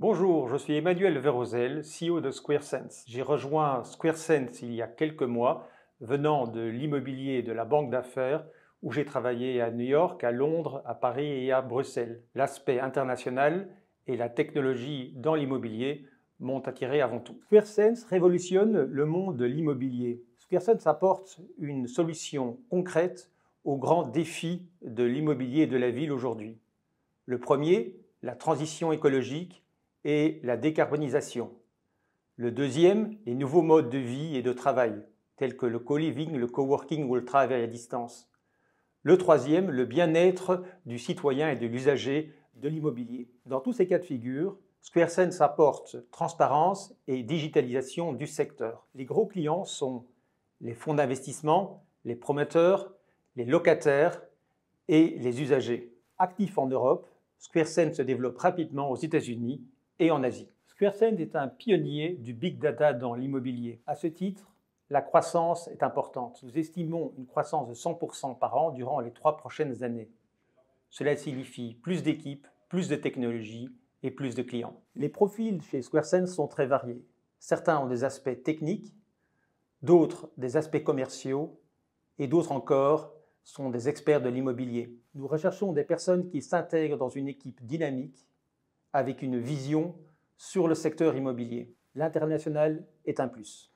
Bonjour, je suis Emmanuel Verosel, CEO de SquareSense. J'ai rejoint SquareSense il y a quelques mois, venant de l'immobilier de la banque d'affaires, où j'ai travaillé à New York, à Londres, à Paris et à Bruxelles. L'aspect international et la technologie dans l'immobilier m'ont attiré avant tout. SquareSense révolutionne le monde de l'immobilier. SquareSense apporte une solution concrète aux grands défis de l'immobilier de la ville aujourd'hui. Le premier, la transition écologique et la décarbonisation. Le deuxième, les nouveaux modes de vie et de travail, tels que le co-living, le coworking ou le travail à distance. Le troisième, le bien-être du citoyen et de l'usager de l'immobilier. Dans tous ces cas de figure, SquareSense apporte transparence et digitalisation du secteur. Les gros clients sont les fonds d'investissement, les promoteurs, les locataires et les usagers. Actif en Europe, SquareSense se développe rapidement aux États-Unis et en Asie. SquareSend est un pionnier du big data dans l'immobilier. À ce titre, la croissance est importante. Nous estimons une croissance de 100% par an durant les trois prochaines années. Cela signifie plus d'équipes, plus de technologies et plus de clients. Les profils chez SquareSend sont très variés. Certains ont des aspects techniques, d'autres des aspects commerciaux et d'autres encore sont des experts de l'immobilier. Nous recherchons des personnes qui s'intègrent dans une équipe dynamique avec une vision sur le secteur immobilier. L'international est un plus.